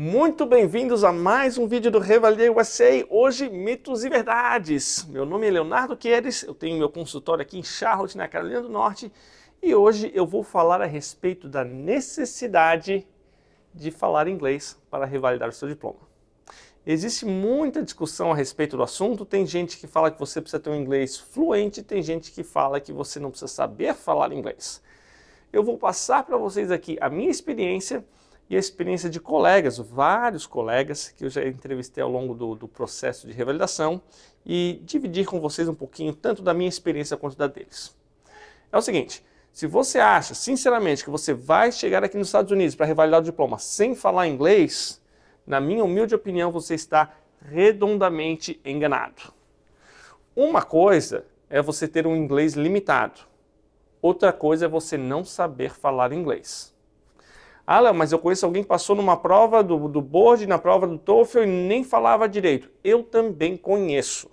Muito bem-vindos a mais um vídeo do Revalier USA, hoje mitos e verdades. Meu nome é Leonardo Queires, eu tenho meu consultório aqui em Charlotte, na Carolina do Norte, e hoje eu vou falar a respeito da necessidade de falar inglês para revalidar o seu diploma. Existe muita discussão a respeito do assunto, tem gente que fala que você precisa ter um inglês fluente, tem gente que fala que você não precisa saber falar inglês. Eu vou passar para vocês aqui a minha experiência e a experiência de colegas, vários colegas que eu já entrevistei ao longo do, do, processo de revalidação e dividir com vocês um pouquinho tanto da minha experiência quanto da deles. É o seguinte, se você acha sinceramente que você vai chegar aqui nos Estados Unidos para revalidar o diploma sem falar inglês, na minha humilde opinião você está redondamente enganado. Uma coisa é você ter um inglês limitado, outra coisa é você não saber falar inglês. Ah, Léo, mas eu conheço alguém que passou numa prova do, do board, na prova do TOEFL e nem falava direito. Eu também conheço.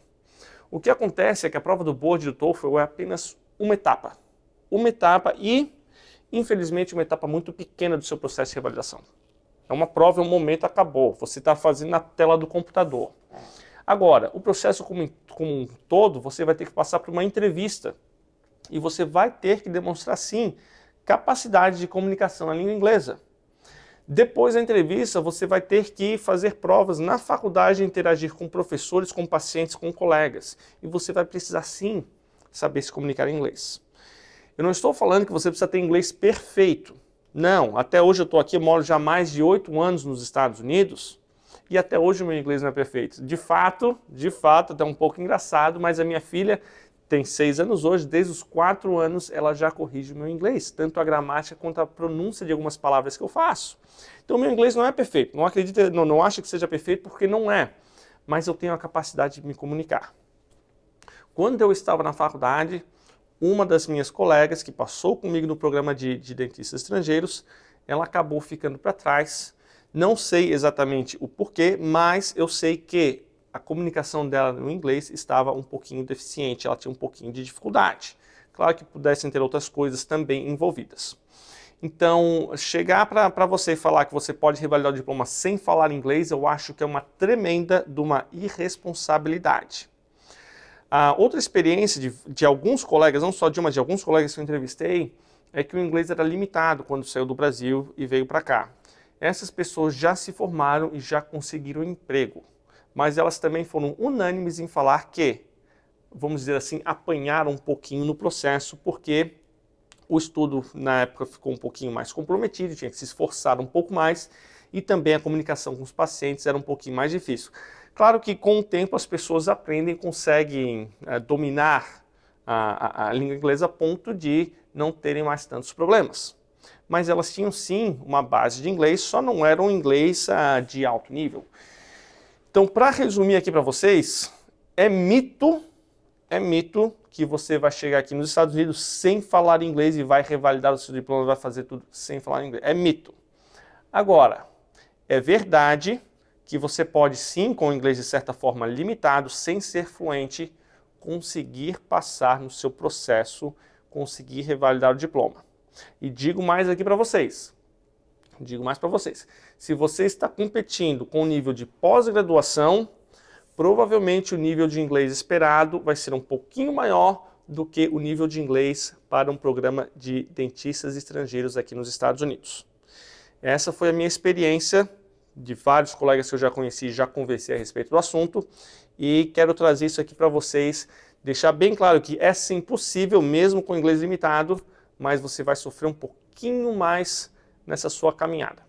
O que acontece é que a prova do board do TOEFL é apenas uma etapa. Uma etapa e, infelizmente, uma etapa muito pequena do seu processo de revalidação. É uma prova, é um momento, acabou. Você está fazendo na tela do computador. Agora, o processo como, como um todo, você vai ter que passar por uma entrevista. E você vai ter que demonstrar, sim, capacidade de comunicação na língua inglesa. Depois da entrevista, você vai ter que fazer provas na faculdade, interagir com professores, com pacientes, com colegas. E você vai precisar sim saber se comunicar em inglês. Eu não estou falando que você precisa ter inglês perfeito. Não, até hoje eu estou aqui, eu moro já mais de oito anos nos Estados Unidos e até hoje o meu inglês não é perfeito. De fato, de fato, até um pouco engraçado, mas a minha filha tem seis anos hoje, desde os quatro anos ela já corrige o meu inglês, tanto a gramática quanto a pronúncia de algumas palavras que eu faço. Então, meu inglês não é perfeito. Não acredita, não, não acha que seja perfeito porque não é. Mas eu tenho a capacidade de me comunicar. Quando eu estava na faculdade, uma das minhas colegas que passou comigo no programa de, de dentistas estrangeiros, ela acabou ficando para trás. Não sei exatamente o porquê, mas eu sei que a comunicação dela no inglês estava um pouquinho deficiente, ela tinha um pouquinho de dificuldade. Claro que pudessem ter outras coisas também envolvidas. Então, chegar para você e falar que você pode revalidar o diploma sem falar inglês, eu acho que é uma tremenda de uma irresponsabilidade. A outra experiência de, de alguns colegas, não só de uma, de alguns colegas que eu entrevistei, é que o inglês era limitado quando saiu do Brasil e veio para cá. Essas pessoas já se formaram e já conseguiram emprego mas elas também foram unânimes em falar que, vamos dizer assim, apanharam um pouquinho no processo, porque o estudo na época ficou um pouquinho mais comprometido, tinha que se esforçar um pouco mais e também a comunicação com os pacientes era um pouquinho mais difícil. Claro que com o tempo as pessoas aprendem, conseguem é, dominar a, a, a, língua inglesa a ponto de não terem mais tantos problemas. Mas elas tinham sim uma base de inglês, só não era um inglês ah, de alto nível. Então, para resumir aqui para vocês, é mito, é mito que você vai chegar aqui nos Estados Unidos sem falar inglês e vai revalidar o seu diploma, vai fazer tudo sem falar inglês. É mito. Agora, é verdade que você pode sim, com o inglês de certa forma limitado, sem ser fluente, conseguir passar no seu processo, conseguir revalidar o diploma. E digo mais aqui para vocês, digo mais para vocês, se você está competindo com o nível de pós-graduação, provavelmente o nível de inglês esperado vai ser um pouquinho maior do que o nível de inglês para um programa de dentistas estrangeiros aqui nos Estados Unidos. Essa foi a minha experiência de vários colegas que eu já conheci, já conversei a respeito do assunto e quero trazer isso aqui para vocês, deixar bem claro que é sim possível, mesmo com inglês limitado, mas você vai sofrer um pouquinho mais nessa sua caminhada.